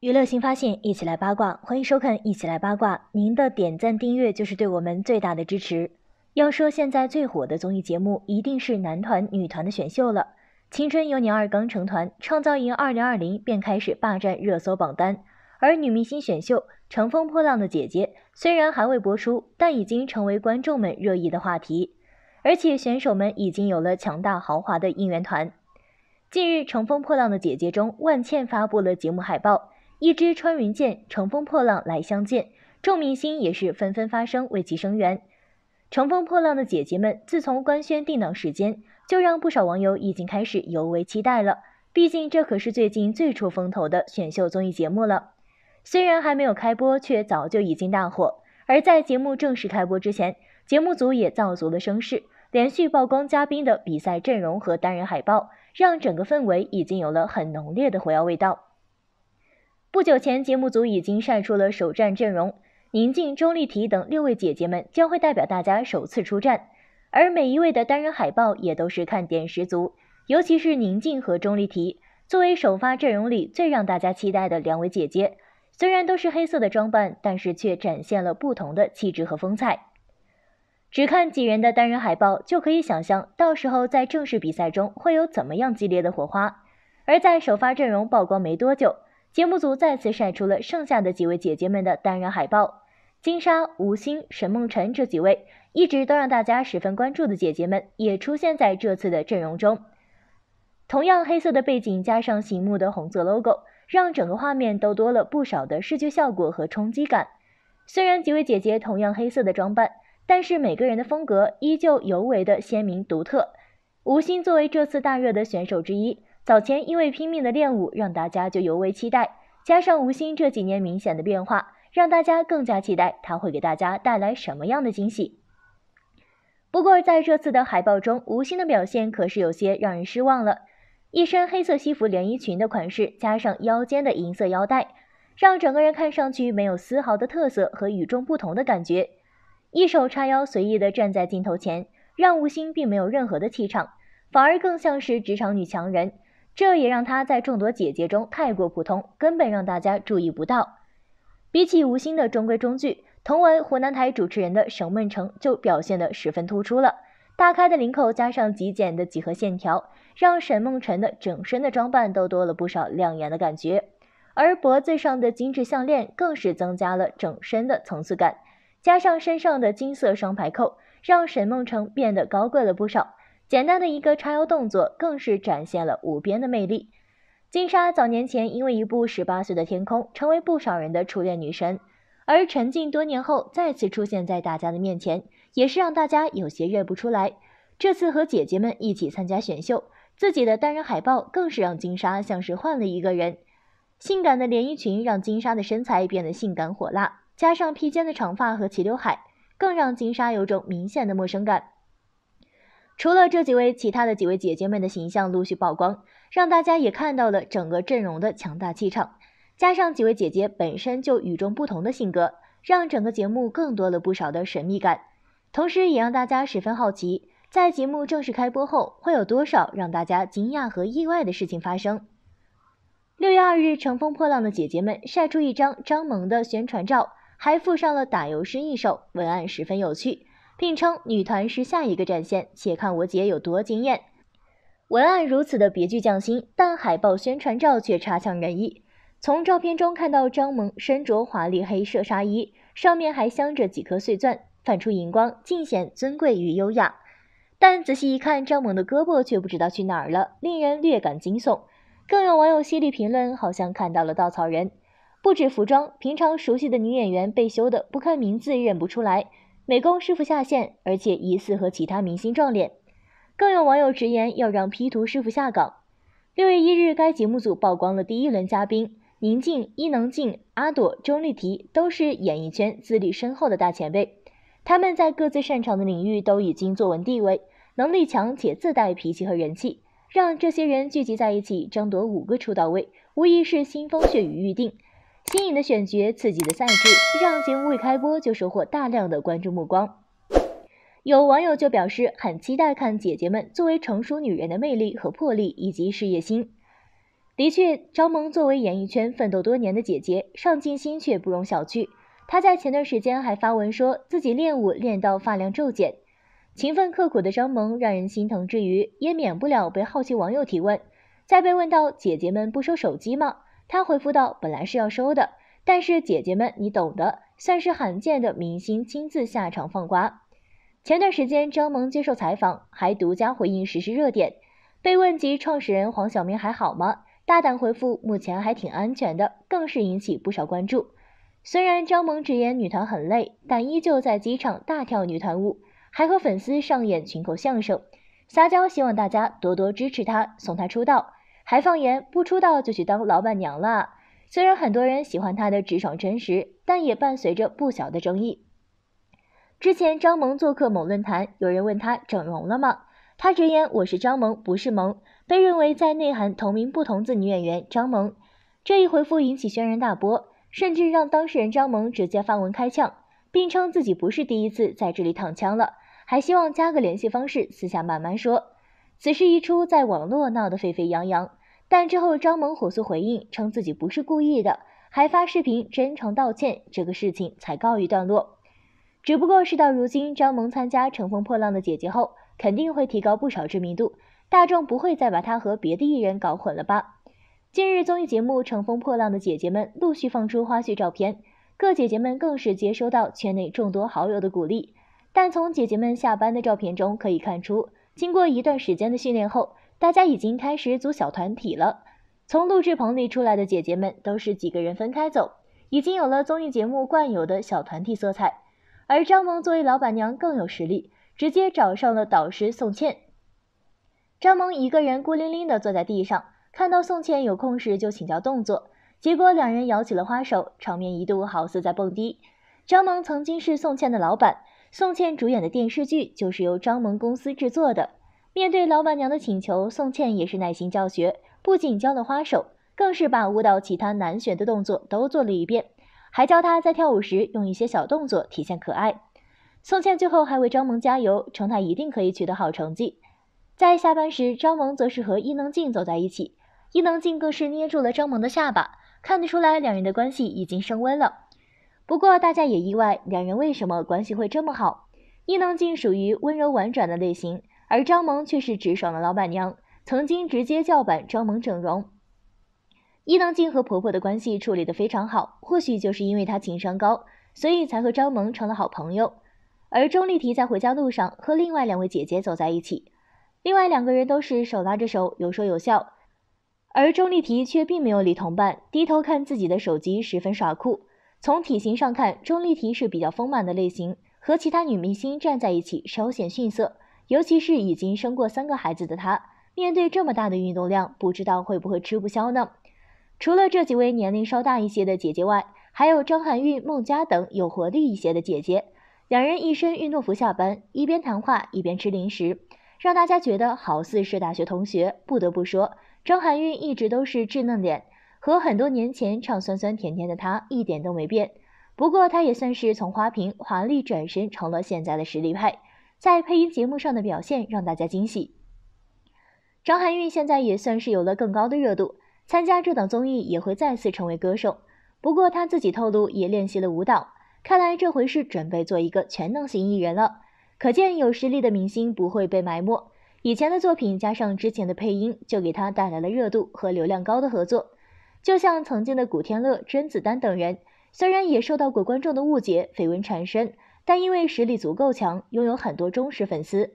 娱乐新发现，一起来八卦！欢迎收看《一起来八卦》，您的点赞订阅就是对我们最大的支持。要说现在最火的综艺节目，一定是男团、女团的选秀了。《青春有你二》刚成团，《创造营2020》便开始霸占热搜榜单。而女明星选秀《乘风破浪的姐姐》，虽然还未播出，但已经成为观众们热议的话题。而且选手们已经有了强大豪华的应援团。近日，《乘风破浪的姐姐》中，万茜发布了节目海报。一支穿云箭，乘风破浪来相见。众明星也是纷纷发声为其声援。乘风破浪的姐姐们，自从官宣定档时间，就让不少网友已经开始尤为期待了。毕竟这可是最近最出风头的选秀综艺节目了。虽然还没有开播，却早就已经大火。而在节目正式开播之前，节目组也造足了声势，连续曝光嘉宾的比赛阵容和单人海报，让整个氛围已经有了很浓烈的火药味道。不久前，节目组已经晒出了首战阵容，宁静、钟丽缇等六位姐姐们将会代表大家首次出战，而每一位的单人海报也都是看点十足。尤其是宁静和钟丽缇，作为首发阵容里最让大家期待的两位姐姐，虽然都是黑色的装扮，但是却展现了不同的气质和风采。只看几人的单人海报，就可以想象到时候在正式比赛中会有怎么样激烈的火花。而在首发阵容曝光没多久。节目组再次晒出了剩下的几位姐姐们的单人海报，金莎、吴昕、沈梦辰这几位一直都让大家十分关注的姐姐们，也出现在这次的阵容中。同样黑色的背景加上醒目的红色 logo，让整个画面都多了不少的视觉效果和冲击感。虽然几位姐姐同样黑色的装扮，但是每个人的风格依旧尤为的鲜明独特。吴昕作为这次大热的选手之一。早前因为拼命的练武，让大家就尤为期待，加上吴昕这几年明显的变化，让大家更加期待他会给大家带来什么样的惊喜。不过在这次的海报中，吴昕的表现可是有些让人失望了。一身黑色西服连衣裙的款式，加上腰间的银色腰带，让整个人看上去没有丝毫的特色和与众不同的感觉。一手叉腰随意的站在镜头前，让吴昕并没有任何的气场，反而更像是职场女强人。这也让她在众多姐姐中太过普通，根本让大家注意不到。比起吴昕的中规中矩，同为湖南台主持人的沈梦辰就表现得十分突出了。大开的领口加上极简的几何线条，让沈梦辰的整身的装扮都多了不少亮眼的感觉。而脖子上的精致项链更是增加了整身的层次感，加上身上的金色双排扣，让沈梦辰变得高贵了不少。简单的一个插腰动作，更是展现了无边的魅力。金莎早年前因为一部《十八岁的天空》成为不少人的初恋女神，而沉寂多年后再次出现在大家的面前，也是让大家有些认不出来。这次和姐姐们一起参加选秀，自己的单人海报更是让金莎像是换了一个人。性感的连衣裙让金莎的身材变得性感火辣，加上披肩的长发和齐刘海，更让金莎有种明显的陌生感。除了这几位，其他的几位姐姐们的形象陆续曝光，让大家也看到了整个阵容的强大气场。加上几位姐姐本身就与众不同的性格，让整个节目更多了不少的神秘感，同时也让大家十分好奇，在节目正式开播后会有多少让大家惊讶和意外的事情发生。六月二日，乘风破浪的姐姐们晒出一张张萌的宣传照，还附上了打油诗一首，文案十分有趣。并称女团是下一个战线，且看我姐有多惊艳。文案如此的别具匠心，但海报宣传照却差强人意。从照片中看到张萌身着华丽黑色纱衣，上面还镶着几颗碎钻，泛出银光，尽显尊贵与优雅。但仔细一看，张萌的胳膊却不知道去哪儿了，令人略感惊悚。更有网友犀利评论，好像看到了稻草人。不止服装，平常熟悉的女演员被修得不看名字认不出来。美工师傅下线，而且疑似和其他明星撞脸，更有网友直言要让 P 图师傅下岗。六月一日，该节目组曝光了第一轮嘉宾：宁静、伊能静、阿朵、钟丽缇，都是演艺圈资历深厚的大前辈。他们在各自擅长的领域都已经坐稳地位，能力强且自带脾气和人气，让这些人聚集在一起争夺五个出道位，无疑是腥风血雨预定。新颖的选角，刺激的赛制，让节目未开播就收获大量的关注目光。有网友就表示很期待看姐姐们作为成熟女人的魅力和魄力以及事业心。的确，张萌作为演艺圈奋斗多年的姐姐，上进心却不容小觑。她在前段时间还发文说自己练舞练到发量骤减，勤奋刻苦的张萌让人心疼之余，也免不了被好奇网友提问。在被问到姐姐们不收手机吗？他回复到：“本来是要收的，但是姐姐们，你懂的，算是罕见的明星亲自下场放瓜。”前段时间，张萌接受采访，还独家回应时事热点，被问及创始人黄晓明还好吗，大胆回复：“目前还挺安全的。”更是引起不少关注。虽然张萌直言女团很累，但依旧在机场大跳女团舞，还和粉丝上演群口相声，撒娇希望大家多多支持她，送她出道。还放言不出道就去当老板娘了。虽然很多人喜欢她的直爽真实，但也伴随着不小的争议。之前张萌做客某论坛，有人问她整容了吗？她直言我是张萌，不是萌，被认为在内涵同名不同字女演员张萌。这一回复引起轩然大波，甚至让当事人张萌直接发文开呛，并称自己不是第一次在这里躺枪了，还希望加个联系方式，私下慢慢说。此事一出，在网络闹得沸沸扬扬。但之后，张萌火速回应称自己不是故意的，还发视频真诚道歉，这个事情才告一段落。只不过是到如今，张萌参加《乘风破浪的姐姐》后，肯定会提高不少知名度，大众不会再把她和别的艺人搞混了吧？近日，综艺节目《乘风破浪的姐姐们》陆续放出花絮照片，各姐姐们更是接收到圈内众多好友的鼓励。但从姐姐们下班的照片中可以看出，经过一段时间的训练后。大家已经开始组小团体了。从录制棚里出来的姐姐们都是几个人分开走，已经有了综艺节目惯有的小团体色彩。而张萌作为老板娘更有实力，直接找上了导师宋茜。张萌一个人孤零零地坐在地上，看到宋茜有空时就请教动作，结果两人摇起了花手，场面一度好似在蹦迪。张萌曾经是宋茜的老板，宋茜主演的电视剧就是由张萌公司制作的。面对老板娘的请求，宋茜也是耐心教学，不仅教了花手，更是把舞蹈其他难学的动作都做了一遍，还教她在跳舞时用一些小动作体现可爱。宋茜最后还为张萌加油，称她一定可以取得好成绩。在下班时，张萌则是和伊能静走在一起，伊能静更是捏住了张萌的下巴，看得出来两人的关系已经升温了。不过大家也意外两人为什么关系会这么好，伊能静属于温柔婉转的类型。而张萌却是直爽的老板娘，曾经直接叫板张萌整容。伊能静和婆婆的关系处理得非常好，或许就是因为她情商高，所以才和张萌成了好朋友。而钟丽缇在回家路上和另外两位姐姐走在一起，另外两个人都是手拉着手，有说有笑，而钟丽缇却并没有理同伴，低头看自己的手机，十分耍酷。从体型上看，钟丽缇是比较丰满的类型，和其他女明星站在一起稍显逊色。尤其是已经生过三个孩子的她，面对这么大的运动量，不知道会不会吃不消呢？除了这几位年龄稍大一些的姐姐外，还有张含韵、孟佳等有活力一些的姐姐。两人一身运动服下班，一边谈话一边吃零食，让大家觉得好似是大学同学。不得不说，张含韵一直都是稚嫩脸，和很多年前唱酸酸甜甜的她一点都没变。不过她也算是从花瓶华丽转身成了现在的实力派。在配音节目上的表现让大家惊喜。张含韵现在也算是有了更高的热度，参加这档综艺也会再次成为歌手。不过她自己透露也练习了舞蹈，看来这回是准备做一个全能型艺人了。可见有实力的明星不会被埋没。以前的作品加上之前的配音，就给她带来了热度和流量高的合作。就像曾经的古天乐、甄子丹等人，虽然也受到过观众的误解，绯闻缠身。但因为实力足够强，拥有很多忠实粉丝。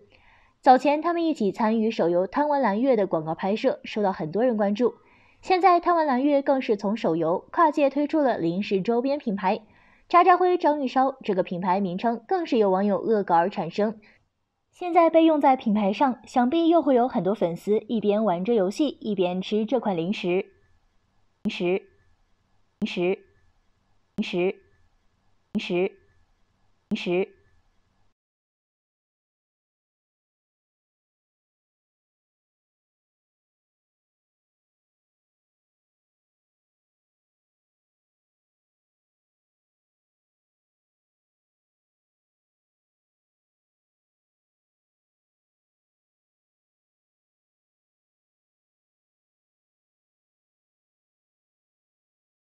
早前他们一起参与手游《贪玩蓝月》的广告拍摄，受到很多人关注。现在《贪玩蓝月》更是从手游跨界推出了零食周边品牌“渣渣辉、张玉烧”，这个品牌名称更是有网友恶搞而产生。现在被用在品牌上，想必又会有很多粉丝一边玩着游戏，一边吃这款零零零食。食，食，零食。时。